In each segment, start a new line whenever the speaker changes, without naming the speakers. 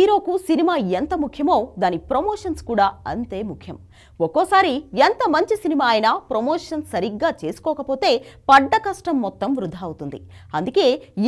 హీరోకు cinema ఎంత ముఖ్యమో దాని ప్రమోషన్స్ కూడా అంతే ముఖ్యం ఒక్కోసారి ఎంత మంచి సినిమా అయినా ప్రమోషన్ సరిగ్గా చేసుకోకపోతే పడ్డ కష్టం మొత్తం వృధా అవుతుంది అందుకే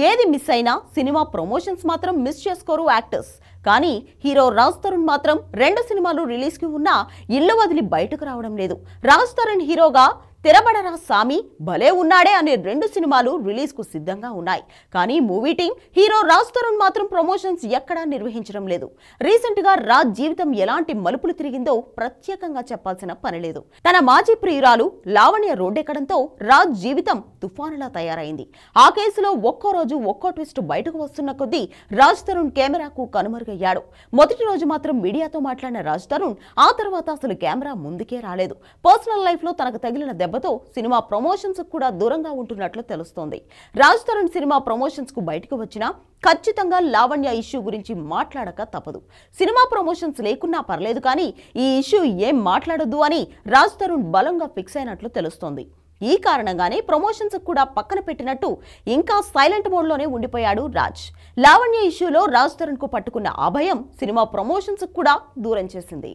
ఏది మిస్ అయినా సినిమా ప్రమోషన్స్ మాత్రం మిస్ చేసుకోరు యాక్టర్స్ కానీ హీరో రాజ్ తరుణ్ మాత్రం రెండు సినిమాలు రిలీజ్కి ఉన్నా ఇల్లు వదిలి బయటకు రావడం లేదు రాజ్ తరుణ్ హీరోగా తెరబడరా సామి భలే ఉన్నాడే అనే రెండు సినిమాలు రిలీజ్ కు సిద్ధంగా ఉన్నాయి కానీ movie team hero Raj Tarun మాత్రం ప్రమోషన్స్ ఎక్కడా నిర్వహించడం లేదు రీసెంట్ గా రాజ్ జీవితం ఎలాంటి మలుపులు తిరిగిందో ప్రత్యేకంగా చెప్పాల్సిన పనిలేదు తన మాజీ ప్రియురాలు లావణ్య రోడ్డెక్కడంతో రాజ్ జీవితం తుఫానులా తయారైంది ఆ కేసులో ఒక్కో రోజు ఒక్కో ట్విస్ట్ బయటకు వస్తున్న కొద్దీ రాజ్ తరుణ్ కెమెరాకు కనుమరుగయ్యాడు మొదటి రోజు మాత్రం మీడియాతో మాట్లాడిన రాజ్ తరుణ్ ఆ తర్వాత అసలు కెమెరా ముందుకే రాలేదు పర్సనల్ లైఫ్ లో తనకు తగిలిన దెబ్బ దెబ్బతో సినిమా ప్రమోషన్స్ కూడా దూరంగా ఉంటున్నట్లు తెలుస్తోంది రాజ్ తరుణ్ సినిమా ప్రమోషన్స్ కు బయటకు వచ్చినా ఖచ్చితంగా లావణ్య ఇష్యూ గురించి మాట్లాడక తప్పదు సినిమా ప్రమోషన్స్ లేకున్నా పర్లేదు కానీ ఈ ఇష్యూ ఏం మాట్లాడొద్దు అని రాజ్ తరుణ్ బలంగా ఫిక్స్ అయినట్లు తెలుస్తోంది ఈ కారణంగానే ప్రమోషన్స్ కూడా పక్కన పెట్టినట్టు ఇంకా సైలెంట్ మోడ్లోనే ఉండిపోయాడు రాజ్ లావణ్య ఇష్యూలో రాజ్ తరుణ్ కు పట్టుకున్న అభయం సినిమా ప్రమోషన్స్ కూడా దూరం చేసింది